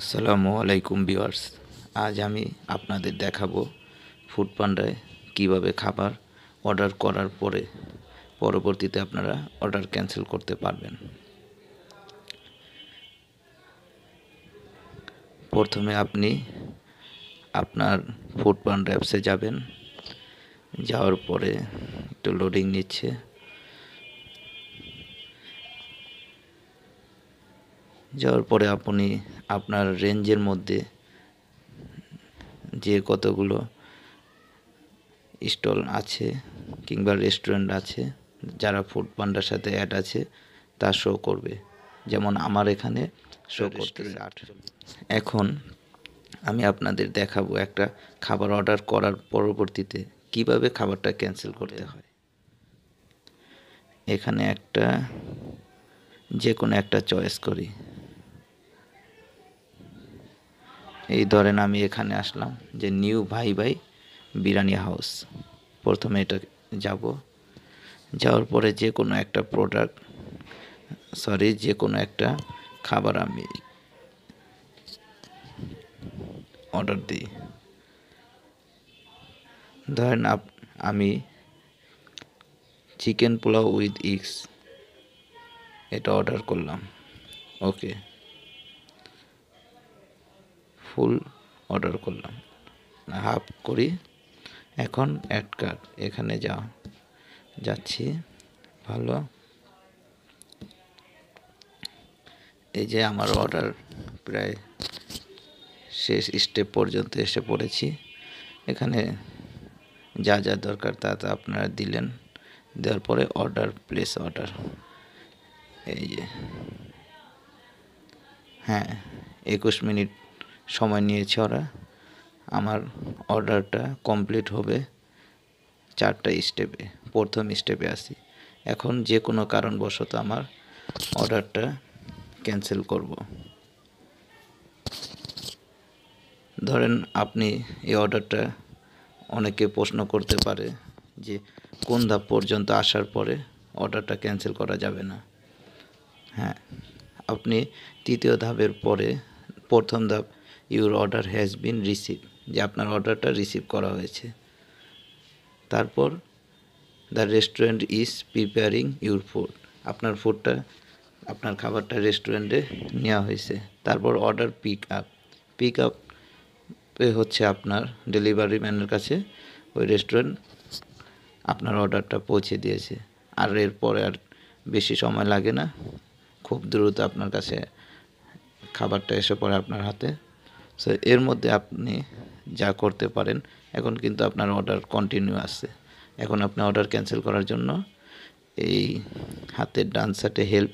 আসসালামু আলাইকুম ভিওয়ার্স আজ আমি আপনাদের দেখাবো ফুড পান্ডায় কিভাবে খাবার অর্ডার করার পরে পরবর্তীতে আপনারা অর্ডার ক্যান্সেল করতে পারবেন প্রথমে আপনি আপনার ফুড পান্ডা অ্যাপসে যাবেন যাওয়ার পরে একটু লোডিং নিচ্ছে যাওয়ার পরে আপনি আপনার রেঞ্জের মধ্যে যে কতগুলো স্টল আছে কিংবা রেস্টুরেন্ট আছে যারা ফুড পান্ডার সাথে অ্যাড আছে তা শো করবে যেমন আমার এখানে শো করতে এখন আমি আপনাদের দেখাবো একটা খাবার অর্ডার করার পরবর্তীতে কিভাবে খাবারটা ক্যান্সেল করতে হয় এখানে একটা যে কোনো একটা চয়েস করি এই ধরেন আমি এখানে আসলাম যে নিউ ভাই ভাই বিরিয়ানি হাউস প্রথমে এটা যাব যাওয়ার পরে যে কোনো একটা প্রোডাক্ট সরি যে কোনো একটা খাবার আমি অর্ডার দিই ধরেন আপ আমি চিকেন পোলাও উইথ এগস এটা অর্ডার করলাম ওকে ফুল অর্ডার করলাম হাফ করি এখন অ্যাড কার্ড এখানে যা যাচ্ছি ভালো এই যে আমার অর্ডার প্রায় শেষ স্টেপ পর্যন্ত এসে পড়েছি এখানে যা যা দরকার তা তা আপনারা দিলেন দেওয়ার পরে অর্ডার প্লেস অর্ডার এই যে হ্যাঁ একুশ মিনিট সময় নিয়েছে ওরা আমার অর্ডারটা কমপ্লিট হবে চারটা স্টেপে প্রথম স্টেপে আসি এখন যে কোনো কারণবশত আমার অর্ডারটা ক্যান্সেল করব ধরেন আপনি এই অর্ডারটা অনেকে প্রশ্ন করতে পারে যে কোন ধাপ পর্যন্ত আসার পরে অর্ডারটা ক্যান্সেল করা যাবে না হ্যাঁ আপনি তৃতীয় ধাপের পরে প্রথম ধাপ your order has been receive যে আপনার অর্ডারটা রিসিভ করা হয়েছে তারপর the restaurant is preparing your food আপনার ফুডটা আপনার খাবারটা রেস্টুরেন্টে নেওয়া হয়েছে তারপর order pick up pick up হচ্ছে আপনার ডেলিভারি ম্যানের কাছে ওই রেস্টুরেন্ট আপনার অর্ডারটা পৌঁছে দিয়েছে আর এরপরে আর বেশি সময় লাগে না খুব দ্রুত আপনার কাছে খাবারটা এসে পড়ে আপনার হাতে সো এর মধ্যে আপনি যা করতে পারেন এখন কিন্তু আপনার অর্ডার কন্টিনিউ আছে এখন আপনি অর্ডার ক্যান্সেল করার জন্য এই হাতের ডান সাইডে হেল্প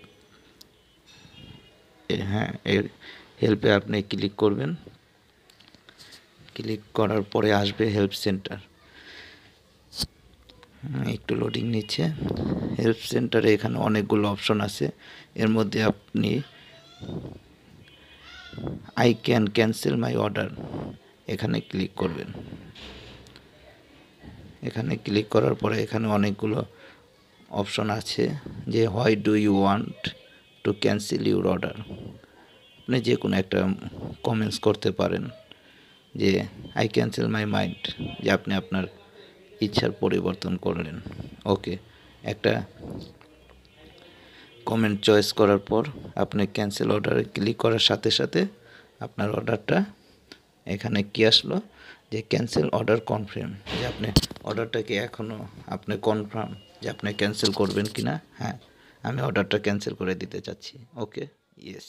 হ্যাঁ এর হেল্পে আপনি ক্লিক করবেন ক্লিক করার পরে আসবে হেল্প হ্যাঁ, সেন্টার একটু লোডিং নিচ্ছে হেল্প সেন্টারে এখানে অনেকগুলো অপশন আছে এর মধ্যে আপনি I can cancel my order এখানে ক্লিক করবেন এখানে ক্লিক করার পরে এখানে অনেকগুলো অপশন আছে যে why do you want to cancel your order আপনি যে কোনো একটা কমেন্টস করতে পারেন যে আই ক্যান্সেল মাই মাইন্ড যে আপনি আপনার ইচ্ছার পরিবর্তন করলেন ওকে একটা কমেন্ট চয়েস করার পর আপনি ক্যান্সেল অর্ডারে ক্লিক করার সাথে সাথে আপনার অর্ডারটা এখানে কি আসলো যে ক্যান্সেল অর্ডার কনফার্ম যে আপনি অর্ডারটাকে এখনও আপনি কনফার্ম যে আপনি ক্যান্সেল করবেন কি না হ্যাঁ আমি অর্ডারটা ক্যান্সেল করে দিতে চাচ্ছি ওকে ইয়েস